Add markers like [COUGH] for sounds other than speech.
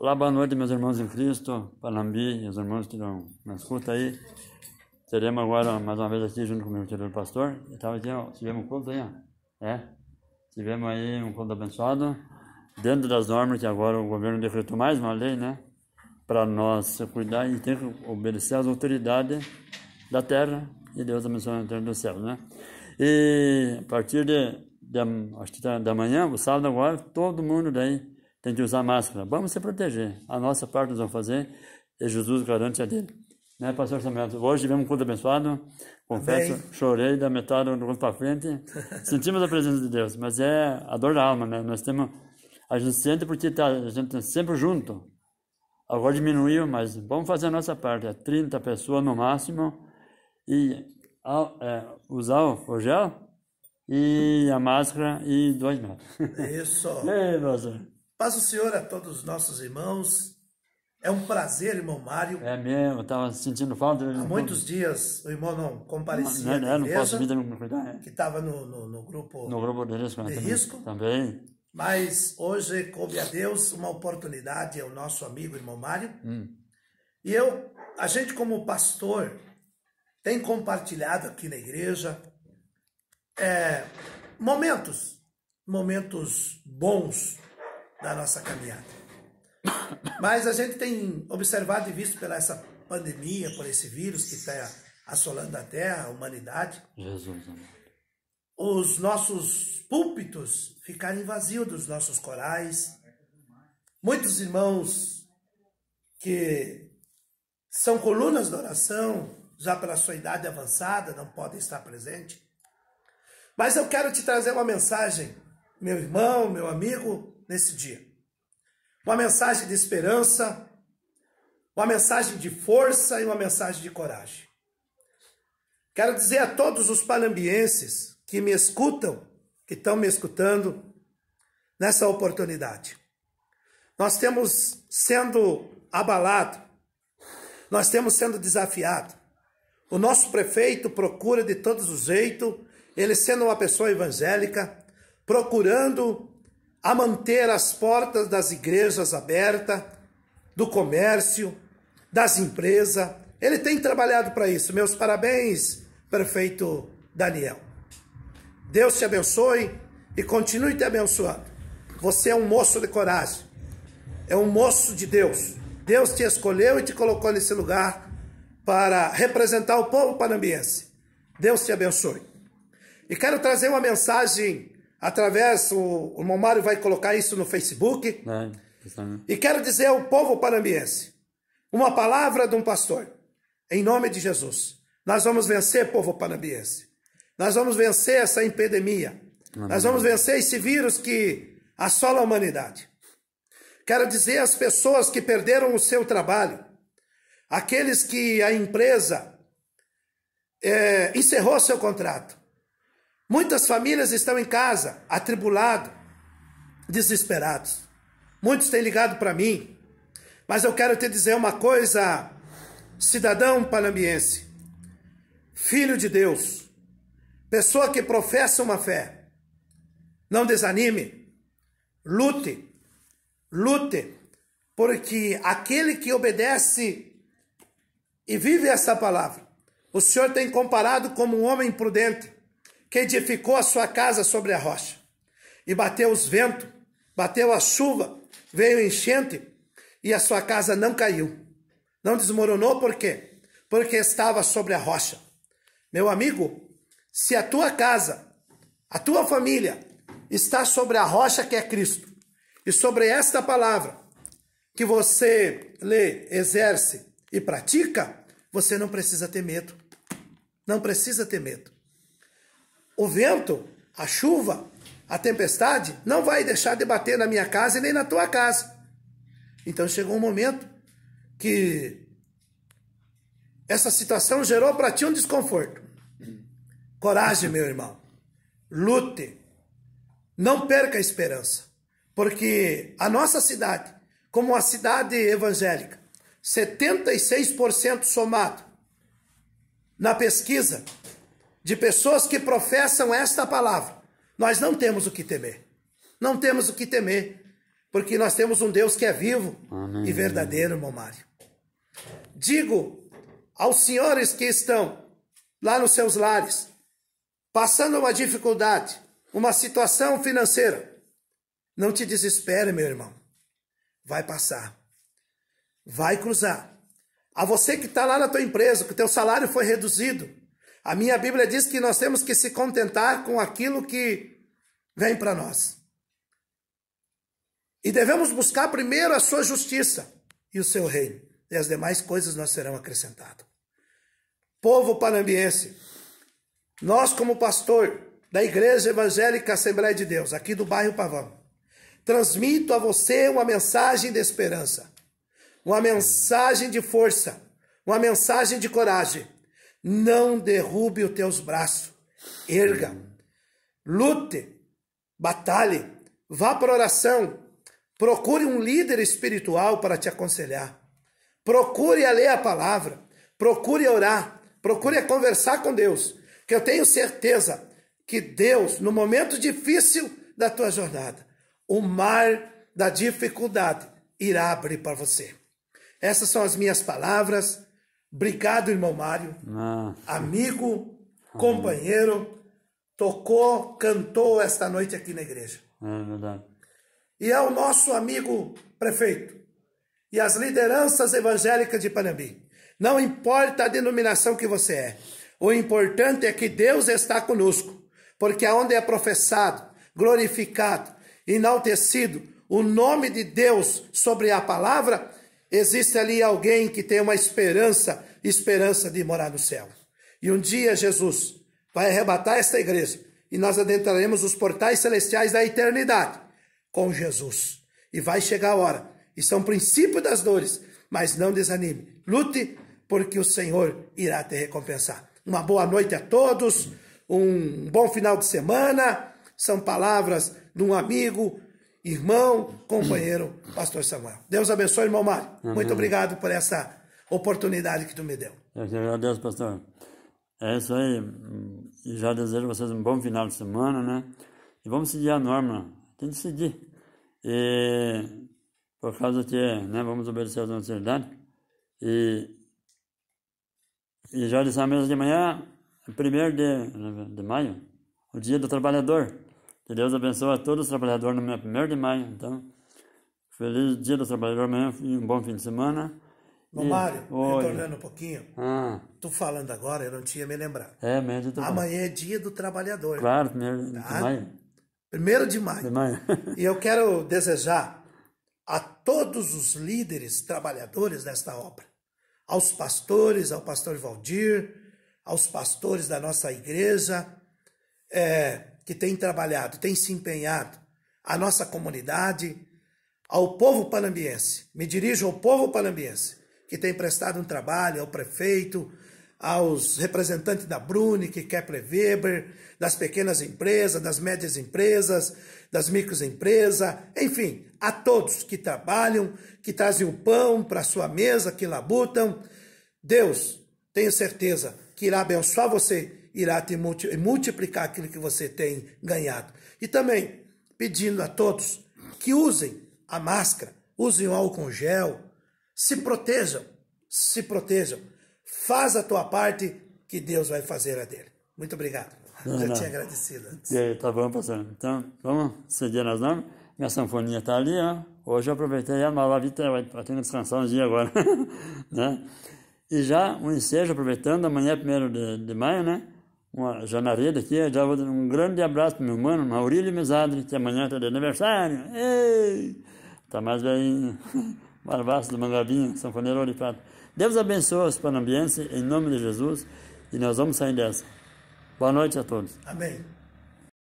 Olá, boa noite, meus irmãos em Cristo, Panambi, os irmãos que não me escutam aí. Teremos agora mais uma vez aqui junto com o meu querido pastor. Estava aqui, ó, tivemos um culto aí, ó. É. Tivemos aí um culto abençoado, dentro das normas que agora o governo decretou mais uma lei, né? Para nós cuidar e ter que obedecer às autoridades da terra e Deus abençoe a terra do céu, né? E a partir de, de acho que tá, da manhã, o sábado agora, todo mundo daí tem que usar máscara. Vamos se proteger. A nossa parte nós vamos fazer e Jesus garante a dele. Né, pastor Samuel? Hoje tivemos um culto abençoado. Confesso, Amém. chorei da metade do culto para frente. [LAUGHS] Sentimos a presença de Deus, mas é a dor da alma, né? Nós temos, a gente sente porque tá, a gente está sempre junto. Agora diminuiu, mas vamos fazer a nossa parte. É trinta 30 pessoas no máximo. E é, usar o gel e a máscara e dois metros. Isso. [LAUGHS] Ei, pastor. Paz o Senhor a todos os nossos irmãos. É um prazer, irmão Mário. É mesmo, estava sentindo falta. Há muitos dias o irmão não comparecia. Não, não, não posso vir também me cuidar. É. Que estava no, no, no, grupo. No grupo de risco. De risco. Também. Mas hoje coube a Deus uma oportunidade ao nosso amigo irmão Mário. Hum. E eu, a gente como pastor, tem compartilhado aqui na igreja é, momentos, momentos bons na nossa caminhada. Mas a gente tem observado e visto pela essa pandemia, por esse vírus que está assolando a terra, a humanidade, Jesus, os nossos púlpitos ficarem vazios dos nossos corais. Muitos irmãos que são colunas da oração, já pela sua idade avançada, não podem estar presentes. Mas eu quero te trazer uma mensagem, meu irmão, meu amigo, nesse dia. Uma mensagem de esperança, uma mensagem de força e uma mensagem de coragem. Quero dizer a todos os panambienses que me escutam, que estão me escutando nessa oportunidade. Nós temos sendo abalado, nós temos sendo desafiado. O nosso prefeito procura de todos os jeitos, ele sendo uma pessoa evangélica, procurando a manter as portas das igrejas abertas, do comércio, das empresas. Ele tem trabalhado para isso. Meus parabéns, prefeito Daniel. Deus te abençoe e continue te abençoando. Você é um moço de coragem, é um moço de Deus. Deus te escolheu e te colocou nesse lugar para representar o povo panambiense. Deus te abençoe. E quero trazer uma mensagem através, o, o Momário vai colocar isso no Facebook. e quero dizer ao povo panambiense, uma palavra de um pastor, em nome de Jesus. Nós vamos vencer, povo panambiense. Nós vamos vencer essa epidemia. Amém. Nós vamos vencer esse vírus que assola a humanidade. Quero dizer às pessoas que perderam o seu trabalho, aqueles que a empresa é, encerrou seu contrato, Muitas famílias estão em casa, atribuladas, desesperados. Muitos têm ligado para mim, mas eu quero te dizer uma coisa, cidadão panambiense, filho de Deus, pessoa que professa uma fé, não desanime, lute, lute, porque aquele que obedece e vive essa palavra, o Senhor tem comparado como um homem prudente que edificou a sua casa sobre a rocha. E bateu os ventos, bateu a chuva, veio enchente, e a sua casa não caiu. Não desmoronou por quê? Porque estava sobre a rocha. Meu amigo, se a tua casa, a tua família está sobre a rocha que é Cristo, e sobre esta palavra que você lê, exerce e pratica, você não precisa ter medo. Não precisa ter medo o vento, a chuva, a tempestade não vai deixar de bater na minha casa e nem na tua casa. Então chegou um momento que essa situação gerou para ti um desconforto. Coragem, meu irmão. Lute. Não perca a esperança. Porque a nossa cidade, como a cidade evangélica, 76% somado na pesquisa de pessoas que professam esta palavra, nós não temos o que temer. Não temos o que temer, porque nós temos um Deus que é vivo Amém. e verdadeiro, irmão Mário. Digo aos senhores que estão lá nos seus lares, passando uma dificuldade, uma situação financeira, não te desespere, meu irmão. Vai passar. Vai cruzar. A você que está lá na tua empresa, que o teu salário foi reduzido, a minha Bíblia diz que nós temos que se contentar com aquilo que vem para nós. E devemos buscar primeiro a sua justiça e o seu reino, e as demais coisas nós serão acrescentadas. Povo panambiense, nós como pastor da Igreja Evangélica Assembleia de Deus, aqui do bairro Pavão, transmito a você uma mensagem de esperança, uma mensagem de força, uma mensagem de coragem não derrube os teus braços. Erga. Lute. Batalhe. Vá para oração. Procure um líder espiritual para te aconselhar. Procure a ler a palavra. Procure orar. Procure conversar com Deus. Que eu tenho certeza que Deus, no momento difícil da tua jornada, o mar da dificuldade irá abrir para você. Essas são as minhas palavras. Obrigado, irmão Mário. Ah, amigo, companheiro, tocou, cantou esta noite aqui na igreja. É verdade. E ao nosso amigo prefeito e às lideranças evangélicas de Panambi. Não importa a denominação que você é, o importante é que Deus está conosco, porque aonde é professado, glorificado, enaltecido o nome de Deus sobre a palavra, Existe ali alguém que tem uma esperança, esperança de morar no céu. E um dia Jesus vai arrebatar esta igreja e nós adentraremos os portais celestiais da eternidade com Jesus. E vai chegar a hora. E são é um princípio das dores, mas não desanime. Lute, porque o Senhor irá te recompensar. Uma boa noite a todos, um bom final de semana. São palavras de um amigo, irmão, companheiro, pastor Samuel. Deus abençoe, irmão Mário. Amém. Muito obrigado por essa oportunidade que tu me deu. Eu que agradeço, pastor. É isso aí. e Já desejo a vocês um bom final de semana, né? E vamos seguir a norma. Tem que seguir. E por causa que né, vamos obedecer a nossa E, e já disse a mesa de manhã, primeiro de, de maio, o dia do trabalhador. Que Deus abençoe a todos os trabalhadores no meu primeiro de maio. Então, feliz dia do trabalhador amanhã e um bom fim de semana. Bom, Mário, retornando um pouquinho, ah. tu falando agora, eu não tinha me lembrado. É, média do Amanhã é dia do trabalhador. Claro, primeiro tá? de maio. Primeiro de maio. De maio. e eu quero desejar a todos os líderes trabalhadores desta obra, aos pastores, ao pastor Valdir, aos pastores da nossa igreja, é, que tem trabalhado, tem se empenhado, a nossa comunidade, ao povo panambiense. Me dirijo ao povo panambiense, que tem prestado um trabalho, ao prefeito, aos representantes da que Kepler Weber, das pequenas empresas, das médias empresas, das microempresas, enfim, a todos que trabalham, que trazem o pão para a sua mesa, que labutam. Deus, tenho certeza que irá abençoar você irá te multiplicar aquilo que você tem ganhado. E também pedindo a todos que usem a máscara, usem o álcool gel, se protejam, se protejam. Faz a tua parte que Deus vai fazer a dele. Muito obrigado. Não, Já não. tinha agradecido antes. E, tá bom, pastor. Então, vamos ceder as normas. Minha sanfoninha tá ali, ó. Hoje eu aproveitei a malavita, vai tá tenho que descansar um dia agora, [LAUGHS] né? E já o um ensejo, aproveitando, amanhã é 1 de, de maio, né? uma Janareda aqui, já vou dar um grande abraço pro meu mano, Maurílio Mesadre que amanhã está de aniversário. Ei! Tá mais velhinho. [LAUGHS] Barbaço do Mangabinho, Sanfoneiro Orifado. Deus abençoe os panambienses, em nome de Jesus, e nós vamos sair dessa. Boa noite a todos. Amém.